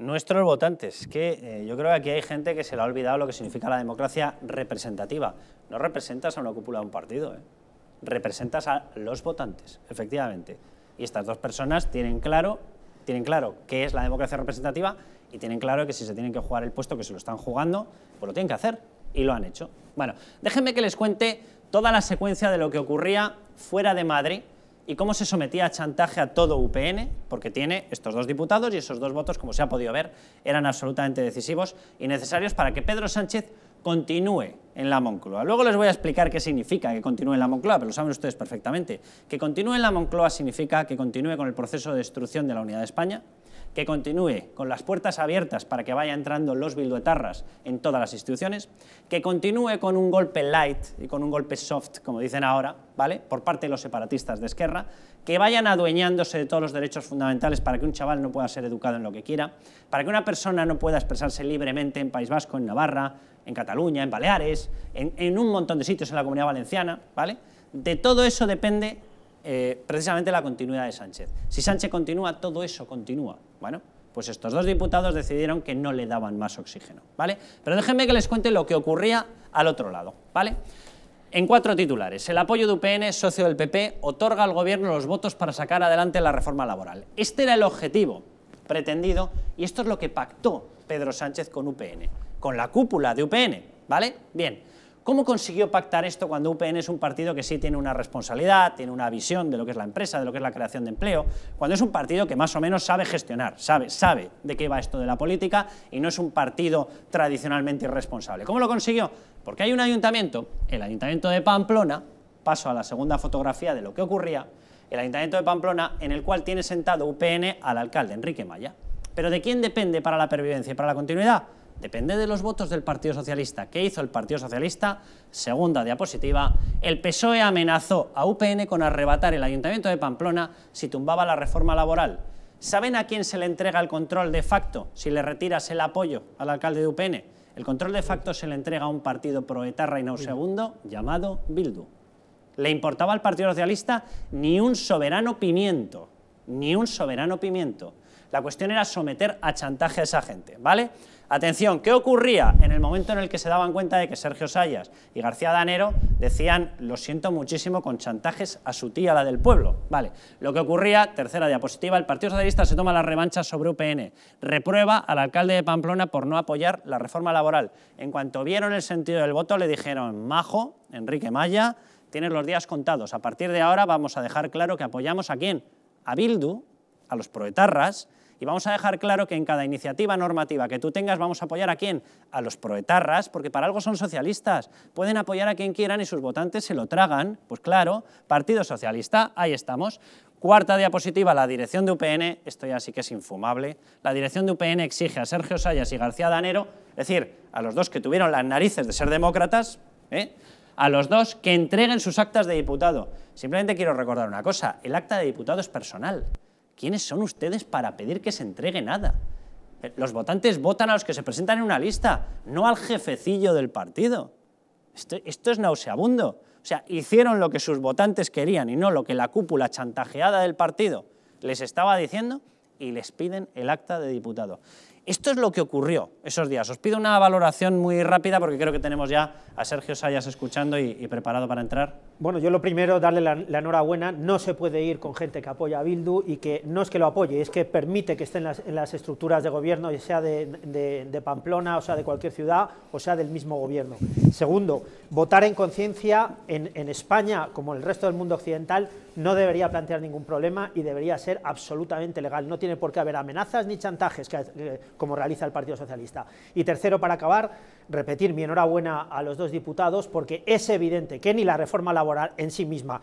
nuestros votantes, que eh, yo creo que aquí hay gente que se le ha olvidado lo que significa la democracia representativa. No representas a una cúpula de un partido, ¿eh? representas a los votantes, efectivamente. Y estas dos personas tienen claro, tienen claro qué es la democracia representativa y tienen claro que si se tienen que jugar el puesto que se lo están jugando, pues lo tienen que hacer y lo han hecho. Bueno, déjenme que les cuente toda la secuencia de lo que ocurría fuera de Madrid y cómo se sometía a chantaje a todo UPN, porque tiene estos dos diputados y esos dos votos, como se ha podido ver, eran absolutamente decisivos y necesarios para que Pedro Sánchez continúe en la Moncloa. Luego les voy a explicar qué significa que continúe en la Moncloa, pero lo saben ustedes perfectamente. Que continúe en la Moncloa significa que continúe con el proceso de destrucción de la unidad de España, que continúe con las puertas abiertas para que vaya entrando los bilduetarras en todas las instituciones, que continúe con un golpe light y con un golpe soft, como dicen ahora, ¿vale? por parte de los separatistas de Esquerra, que vayan adueñándose de todos los derechos fundamentales para que un chaval no pueda ser educado en lo que quiera, para que una persona no pueda expresarse libremente en País Vasco, en Navarra, en Cataluña, en Baleares, en, en un montón de sitios en la Comunidad Valenciana, ¿vale? De todo eso depende eh, precisamente la continuidad de Sánchez. Si Sánchez continúa, todo eso continúa. Bueno, pues estos dos diputados decidieron que no le daban más oxígeno, ¿vale? Pero déjenme que les cuente lo que ocurría al otro lado, ¿vale? En cuatro titulares, el apoyo de UPN, socio del PP, otorga al gobierno los votos para sacar adelante la reforma laboral. Este era el objetivo pretendido y esto es lo que pactó Pedro Sánchez con UPN, con la cúpula de UPN, ¿vale? Bien, ¿Cómo consiguió pactar esto cuando UPN es un partido que sí tiene una responsabilidad, tiene una visión de lo que es la empresa, de lo que es la creación de empleo, cuando es un partido que más o menos sabe gestionar, sabe, sabe de qué va esto de la política y no es un partido tradicionalmente irresponsable? ¿Cómo lo consiguió? Porque hay un ayuntamiento, el ayuntamiento de Pamplona, paso a la segunda fotografía de lo que ocurría, el ayuntamiento de Pamplona en el cual tiene sentado UPN al alcalde Enrique Maya. ¿Pero de quién depende para la pervivencia y para la continuidad? Depende de los votos del Partido Socialista. ¿Qué hizo el Partido Socialista? Segunda diapositiva. El PSOE amenazó a UPN con arrebatar el Ayuntamiento de Pamplona si tumbaba la reforma laboral. ¿Saben a quién se le entrega el control de facto si le retiras el apoyo al alcalde de UPN? El control de facto se le entrega a un partido proetarra y segundo, llamado Bildu. Le importaba al Partido Socialista ni un soberano pimiento ni un soberano pimiento. La cuestión era someter a chantaje a esa gente, ¿vale? Atención, ¿qué ocurría en el momento en el que se daban cuenta de que Sergio Sayas y García Danero decían lo siento muchísimo con chantajes a su tía, la del pueblo? Vale, lo que ocurría, tercera diapositiva, el Partido Socialista se toma la revancha sobre UPN, reprueba al alcalde de Pamplona por no apoyar la reforma laboral. En cuanto vieron el sentido del voto le dijeron, majo, Enrique Maya, tienes los días contados, a partir de ahora vamos a dejar claro que apoyamos a quién, a Bildu, a los proetarras, y vamos a dejar claro que en cada iniciativa normativa que tú tengas vamos a apoyar a quién? A los proetarras, porque para algo son socialistas. Pueden apoyar a quien quieran y sus votantes se lo tragan. Pues claro, Partido Socialista, ahí estamos. Cuarta diapositiva, la dirección de UPN, esto ya sí que es infumable, la dirección de UPN exige a Sergio Sayas y García Danero, es decir, a los dos que tuvieron las narices de ser demócratas, ¿eh? a los dos que entreguen sus actas de diputado. Simplemente quiero recordar una cosa, el acta de diputado es personal. ¿Quiénes son ustedes para pedir que se entregue nada? Los votantes votan a los que se presentan en una lista, no al jefecillo del partido. Esto, es nauseabundo. O sea, hicieron lo que sus votantes querían y no lo que la cúpula chantajeada del partido les estaba diciendo y les piden el acta de diputado. Esto es lo que ocurrió esos días. Os pido una valoración muy rápida porque creo que tenemos ya a Sergio Sayas escuchando y, preparado para entrar. Bueno, yo lo primero, darle la, enhorabuena. No se puede ir con gente que apoya a Bildu y que no es que lo apoye, es que permite que estén en las estructuras de gobierno, ya sea de, Pamplona, o sea de cualquier ciudad, o sea del mismo gobierno. Segundo, votar en conciencia en, España, como en el resto del mundo occidental, no debería plantear ningún problema y debería ser absolutamente legal. No tiene por qué haber amenazas ni chantajes, que, como realiza el Partido Socialista. Y tercero, para acabar, repetir mi enhorabuena a los dos diputados porque es evidente que ni la reforma laboral en sí misma,